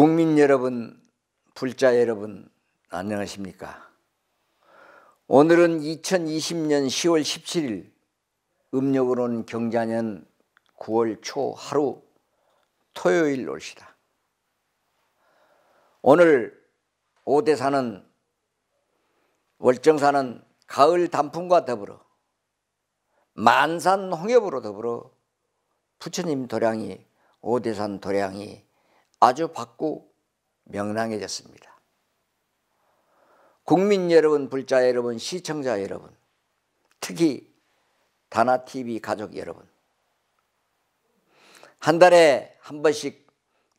국민 여러분, 불자 여러분, 안녕하십니까? 오늘은 2020년 10월 17일, 음력으로는 경자년 9월 초 하루 토요일 올시다. 오늘 오대사는 월정사는 가을 단풍과 더불어 만산 홍엽으로 더불어 부처님 도량이 오대산 도량이 아주 밝고 명랑해졌습니다. 국민 여러분, 불자 여러분, 시청자 여러분, 특히 다나TV 가족 여러분, 한 달에 한 번씩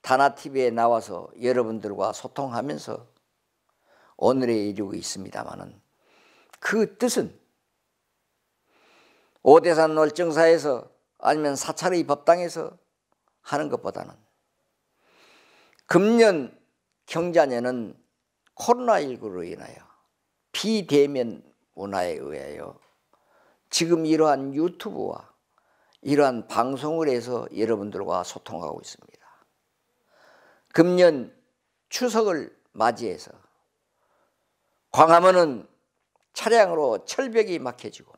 다나TV에 나와서 여러분들과 소통하면서 오늘에 이르고 있습니다만은 그 뜻은 오대산 월정사에서 아니면 사찰의 법당에서 하는 것보다는 금년 경자년은 코로나19로 인하여 비대면 문화에 의하여 지금 이러한 유튜브와 이러한 방송을 해서 여러분들과 소통하고 있습니다. 금년 추석을 맞이해서 광화문은 차량으로 철벽이 막혀지고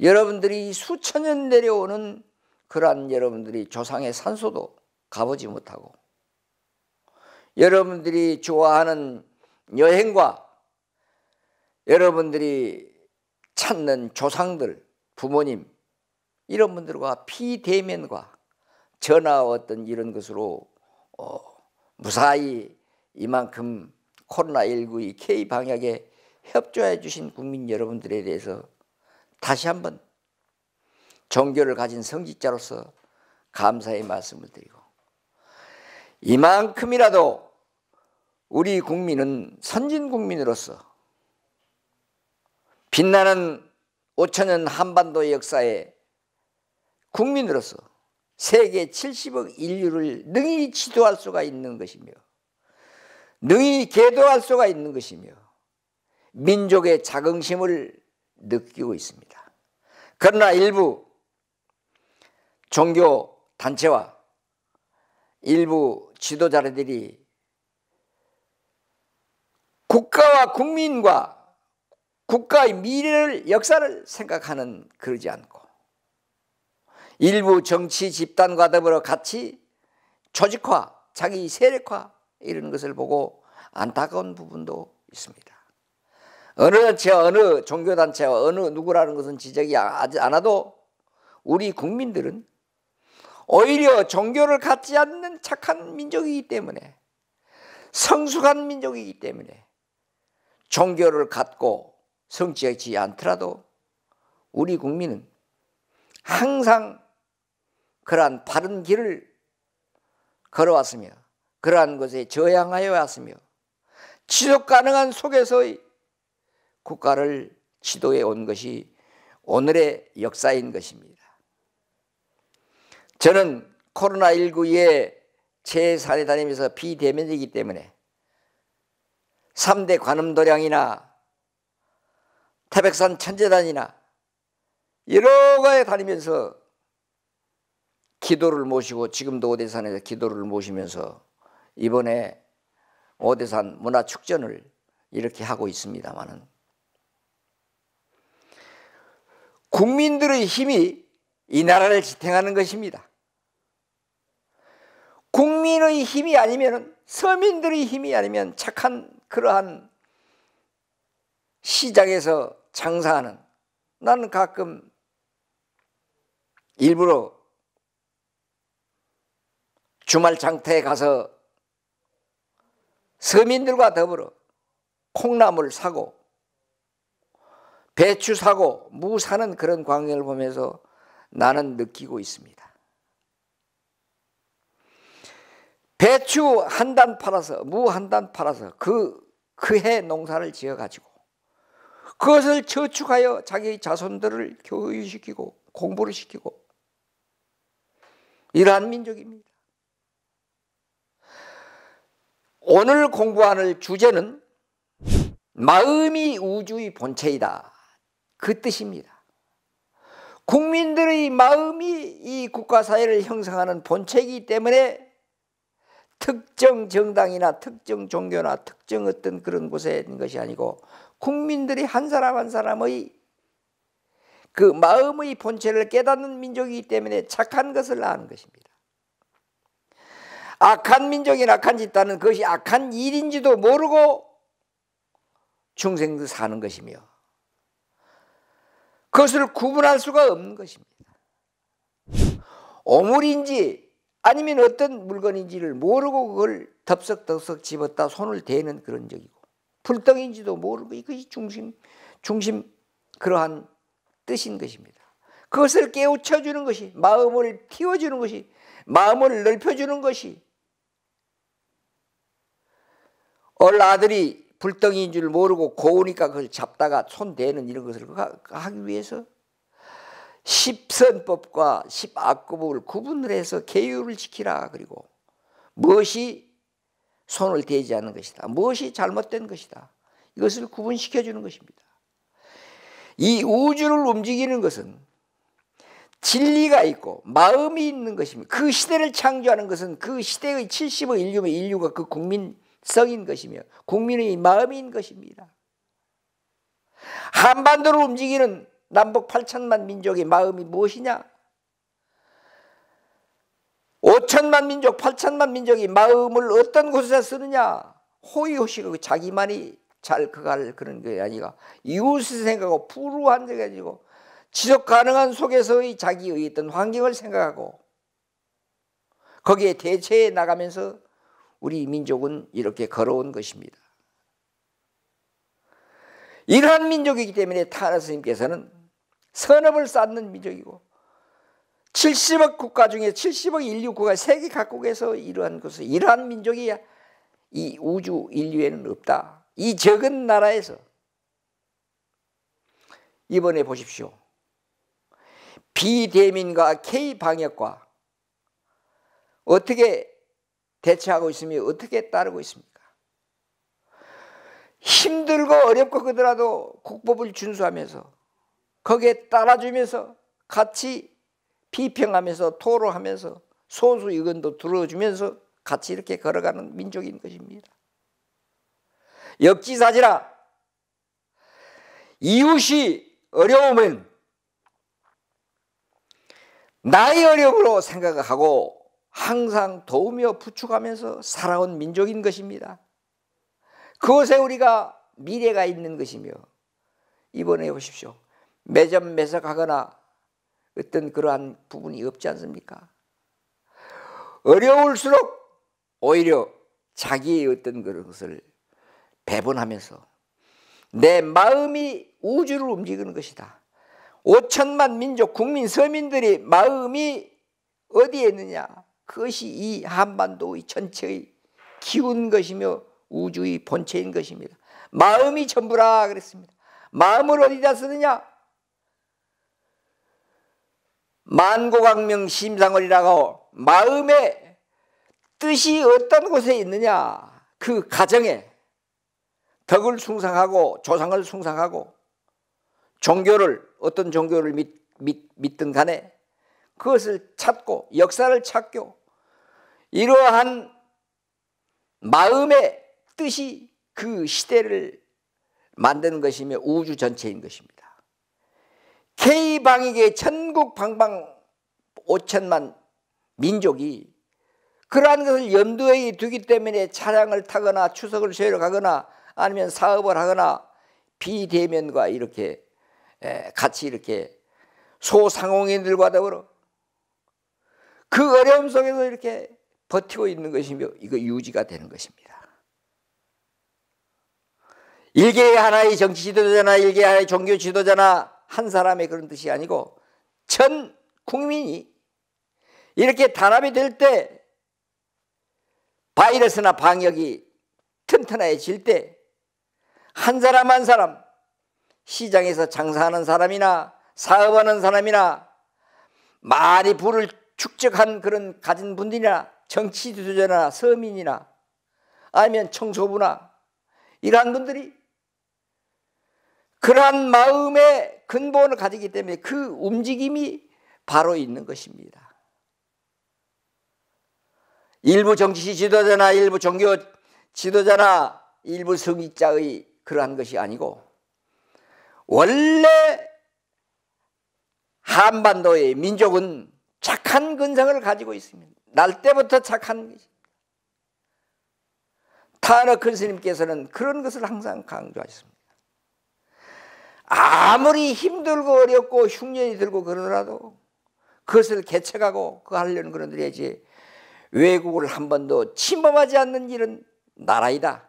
여러분들이 수천 년 내려오는 그러한 여러분들이 조상의 산소도 가보지 못하고 여러분들이 좋아하는 여행과 여러분들이 찾는 조상들, 부모님 이런 분들과 피대면과 전화 어떤 이런 것으로 어, 무사히 이만큼 코로나19 이 K방역에 협조해 주신 국민 여러분들에 대해서 다시 한번 종교를 가진 성직자로서 감사의 말씀을 드리고 이만큼이라도 우리 국민은 선진 국민으로서 빛나는 5천년 한반도 역사에 국민으로서 세계 70억 인류를 능히 지도할 수가 있는 것이며 능히 계도할 수가 있는 것이며 민족의 자긍심을 느끼고 있습니다. 그러나 일부 종교 단체와 일부 지도자들이 국가와 국민과 국가의 미래를 역사를 생각하는 그러지 않고 일부 정치 집단과 더불어 같이 조직화 자기 세력화 이런 것을 보고 안타까운 부분도 있습니다. 어느 제 어느 종교단체와 어느 누구라는 것은 지적이 하지 않아도 우리 국민들은 오히려 종교를 갖지 않는 착한 민족이기 때문에 성숙한 민족이기 때문에 종교를 갖고 성취하지 않더라도 우리 국민은 항상 그러한 바른 길을 걸어왔으며 그러한 것에 저항하여 왔으며 지속 가능한 속에서의 국가를 지도해 온 것이 오늘의 역사인 것입니다. 저는 코로나19에 제 산에 다니면서 비대면이기 때문에 3대 관음도량이나 태백산 천재단이나 여러 가에 다니면서 기도를 모시고 지금도 오대산에서 기도를 모시면서 이번에 오대산 문화축전을 이렇게 하고 있습니다만은 국민들의 힘이 이 나라를 지탱하는 것입니다. 국민의 힘이 아니면 서민들의 힘이 아니면 착한 그러한 시장에서 장사하는 나는 가끔 일부러 주말 장터에 가서 서민들과 더불어 콩나물 사고 배추 사고 무 사는 그런 광경을 보면서 나는 느끼고 있습니다. 배추 한 단 팔아서 무 한 단 팔아서 그그 해 농사를 지어 가지고 그것을 저축하여 자기 자손들을 교육시키고 공부를 시키고 이러한 민족입니다. 오늘 공부하는 주제는 마음이 우주의 본체이다. 그 뜻입니다. 국민들의 마음이 이 국가사회를 형성하는 본체이기 때문에 특정 정당이나 특정 종교나 특정 어떤 그런 곳에 있는 것이 아니고 국민들이 한 사람 한 사람의 그 마음의 본체를 깨닫는 민족이기 때문에 착한 것을 아는 것입니다. 악한 민족이 나 악한 집단은 그것이 악한 일인지도 모르고 중생도 사는 것이며 그것을 구분할 수가 없는 것입니다. 오물인지 아니면 어떤 물건인지를 모르고 그걸 덥석덥석 집었다 손을 대는 그런 적이고 불덩인지도 모르고 이것이 중심 중심 그러한 뜻인 것입니다. 그것을 깨우쳐 주는 것이 마음을 키워 주는 것이 마음을 넓혀 주는 것이 얼 아들이 불덩이인 줄 모르고 고우니까 그걸 잡다가 손 대는 이런 것을 하기 위해서 십선법과 십악법을 구분을 해서 계율을 지키라 그리고 무엇이 손을 대지 않는 것이다 무엇이 잘못된 것이다 이것을 구분시켜 주는 것입니다 이 우주를 움직이는 것은 진리가 있고 마음이 있는 것입니다 그 시대를 창조하는 것은 그 시대의 70억 인류의 인류가 그 국민성인 것이며 국민의 마음인 것입니다 한반도를 움직이는 남북 8천만 민족의 마음이 무엇이냐? 5천만 민족, 8천만 민족이 마음을 어떤 곳에 쓰느냐? 호의호식으로 그 자기만이 잘 커갈 그런 게 아니라 이웃을 생각하고 불우한 데 가지고 지속 가능한 속에서의 자기의 어떤 환경을 생각하고 거기에 대체해 나가면서 우리 민족은 이렇게 걸어온 것입니다. 이러한 민족이기 때문에 타나 스님께서는 선업을 쌓는 민족이고 70억 국가 중에 70억 인류 국가 세계 각국에서 이러한 것을 이러한 민족이 이 우주 인류에는 없다. 이 적은 나라에서 이번에 보십시오. 비대민과 K방역과 어떻게 대처하고 있으며 어떻게 따르고 있습니까? 힘들고 어렵고 그더라도 러 국법을 준수하면서 거기에 따라주면서 같이 비평하면서 토로하면서 소수 의견도 들어주면서 같이 이렇게 걸어가는 민족인 것입니다. 역지사지라 이웃이 어려우면 나의 어려움으로 생각하고 항상 도우며 부축하면서 살아온 민족인 것입니다. 그것에 우리가 미래가 있는 것이며 이번에 보십시오. 매점 매석하거나 어떤 그러한 부분이 없지 않습니까? 어려울수록 오히려 자기의 어떤 그것을 배분하면서 내 마음이 우주를 움직이는 것이다. 5천만 민족 국민 서민들의 마음이 어디에 있느냐? 그것이 이 한반도의 전체의 기운 것이며 우주의 본체인 것입니다. 마음이 전부라 그랬습니다. 마음을 어디다 쓰느냐? 만고강명 심상원이라고 마음의 뜻이 어떤 곳에 있느냐 그 가정에 덕을 숭상하고 조상을 숭상하고 종교를 어떤 종교를 믿, 믿, 든 간에 그것을 찾고 역사를 찾고 이러한 마음의 뜻이 그 시대를 만드는 것이며 우주 전체인 것입니다. k 방에게 천국 방방 5천만 민족이 그러한 것을 염두에 두기 때문에 차량을 타거나 추석을 쉬러 가거나 아니면 사업을 하거나 비대면과 이렇게 같이 이렇게 소상공인들과 더불어 그 어려움 속에서 이렇게 버티고 있는 것이며 이거 유지가 되는 것입니다. 일개의 하나의 정치 지도자나 일개의 하나의 종교 지도자나 한 사람의 그런 뜻이 아니고 전 국민이 이렇게 단합이 될 때 바이러스나 방역이 튼튼해질 때 한 사람 한 사람 시장에서 장사하는 사람이나 사업하는 사람이나 많이 부를 축적한 그런 가진 분들이나 정치 주도자나 서민이나 아니면 청소부나 이러한 분들이 그러한 마음의 근본을 가지기 때문에 그 움직임이 바로 있는 것입니다. 일부 정치 지도자나 일부 종교 지도자나 일부 성직자의 그러한 것이 아니고 원래 한반도의 민족은 착한 근성을 가지고 있습니다. 날 때부터 착한 타너 큰스님께서는 그런 것을 항상 강조하셨습니다. 아무리 힘들고 어렵고 흉년이 들고 그러더라도 그것을 개척하고 그 하려는 그런 데이지 외국을 한 번도 침범하지 않는 일은 나라이다.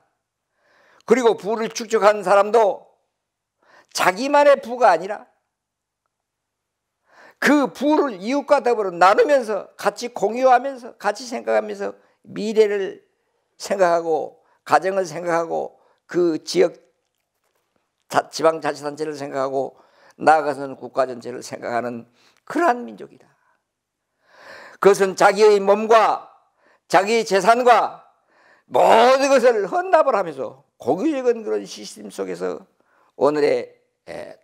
그리고 부를 축적한 사람도 자기만의 부가 아니라 그 부를 이웃과 더불어 나누면서 같이 공유하면서 같이 생각하면서 미래를 생각하고 가정을 생각하고 그 지역 지방자치단체를 생각하고 나아가서는 국가 전체를 생각하는 그러한 민족이다. 그것은 자기의 몸과 자기의 재산과 모든 것을 헌납을 하면서 고교적인 그런 시스템 속에서 오늘의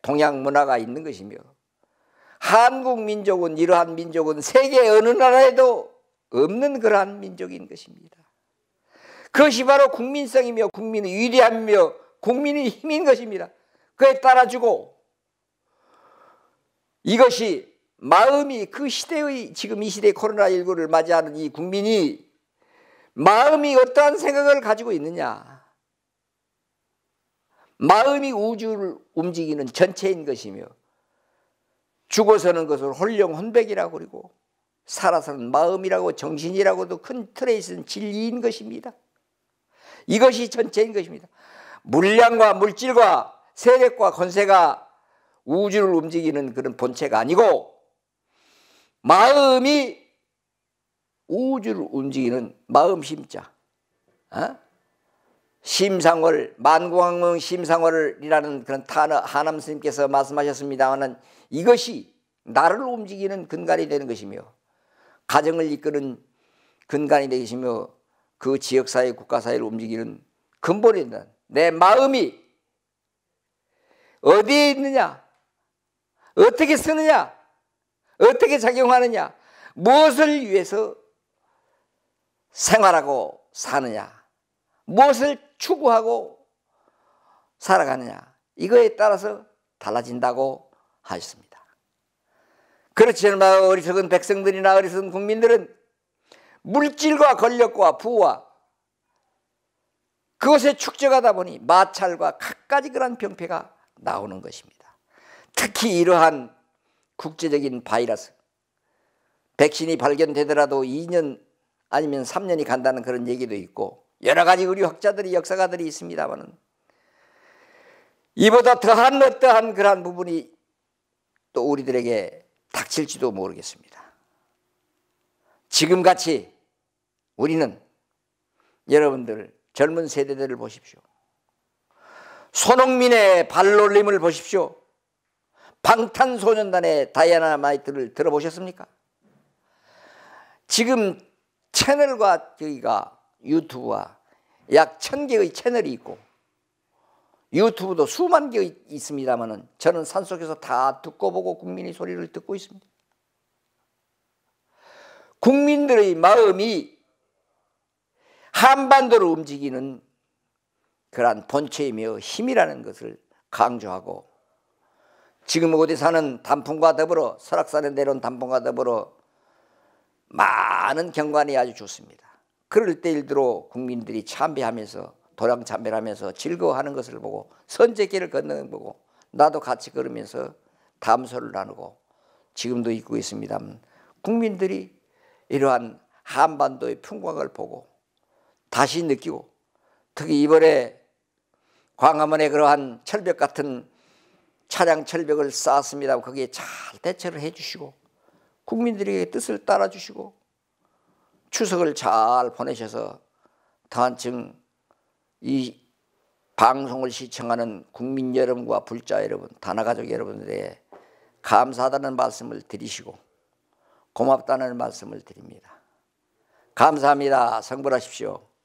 동양 문화가 있는 것이며 한국 민족은 이러한 민족은 세계 어느 나라에도 없는 그러한 민족인 것입니다. 그것이 바로 국민성이며 국민의 위대함이며 국민의 힘인 것입니다. 그에 따라주고 이것이 마음이 그 시대의 지금 이 시대의 코로나19를 맞이하는 이 국민이 마음이 어떠한 생각을 가지고 있느냐 마음이 우주를 움직이는 전체인 것이며 죽어서는 것을 홀령 혼백이라고 그리고 살아서는 마음이라고 정신이라고도 큰 틀에 있는 진리인 것입니다. 이것이 전체인 것입니다. 물량과 물질과 세력과 권세가 우주를 움직이는 그런 본체가 아니고 마음이 우주를 움직이는 마음 심자 어? 심상월 만공왕릉 심상월이라는 그런 탄어 하남 스님께서 말씀하셨습니다마는 이것이 나를 움직이는 근간이 되는 것이며 가정을 이끄는 근간이 되시며 그 지역사회 국가사회를 움직이는 근본이 된내 다 마음이 어디에 있느냐? 어떻게 쓰느냐? 어떻게 작용하느냐? 무엇을 위해서 생활하고 사느냐? 무엇을 추구하고 살아가느냐? 이거에 따라서 달라진다고 하셨습니다. 그렇지 않으면 어리석은 백성들이나 어리석은 국민들은 물질과 권력과 부와 그것에 축적하다 보니 마찰과 갖가지 그런 병폐가 나오는 것입니다. 특히 이러한 국제적인 바이러스 백신이 발견되더라도 2년 아니면 3년이 간다는 그런 얘기도 있고 여러 가지 우리 학자들이 역사가들이 있습니다만은 이보다 더한 어떠한 그러한 부분이 또 우리들에게 닥칠지도 모르겠습니다. 지금같이 우리는 여러분들 젊은 세대들을 보십시오. 손흥민의 발놀림을 보십시오. 방탄소년단의 다이아나 마이트를 들어보셨습니까? 지금 채널과 저희가 유튜브와 약 천개의 채널이 있고 유튜브도 수만 개 있습니다만 저는 산속에서 다 듣고 보고 국민의 소리를 듣고 있습니다. 국민들의 마음이 한반도를 움직이는 그러한 본체이며 힘이라는 것을 강조하고 지금 어디 사는 단풍과 더불어 설악산에 내려온 단풍과 더불어 많은 경관이 아주 좋습니다. 그럴 때 일들로 국민들이 참배하면서 도량 참배를 하면서 즐거워하는 것을 보고 선제길을 걷는 보고 나도 같이 걸으면서 담소를 나누고 지금도 있고 있습니다 국민들이 이러한 한반도의 풍광을 보고 다시 느끼고 특히 이번에 광화문에 그러한 철벽 같은 차량 철벽을 쌓았습니다. 거기에 잘 대처를 해주시고 국민들의 뜻을 따라주시고 추석을 잘 보내셔서 더한층 이 방송을 시청하는 국민 여러분과 불자 여러분, 다나가족 여러분들의 감사하다는 말씀을 드리시고 고맙다는 말씀을 드립니다. 감사합니다. 성불하십시오.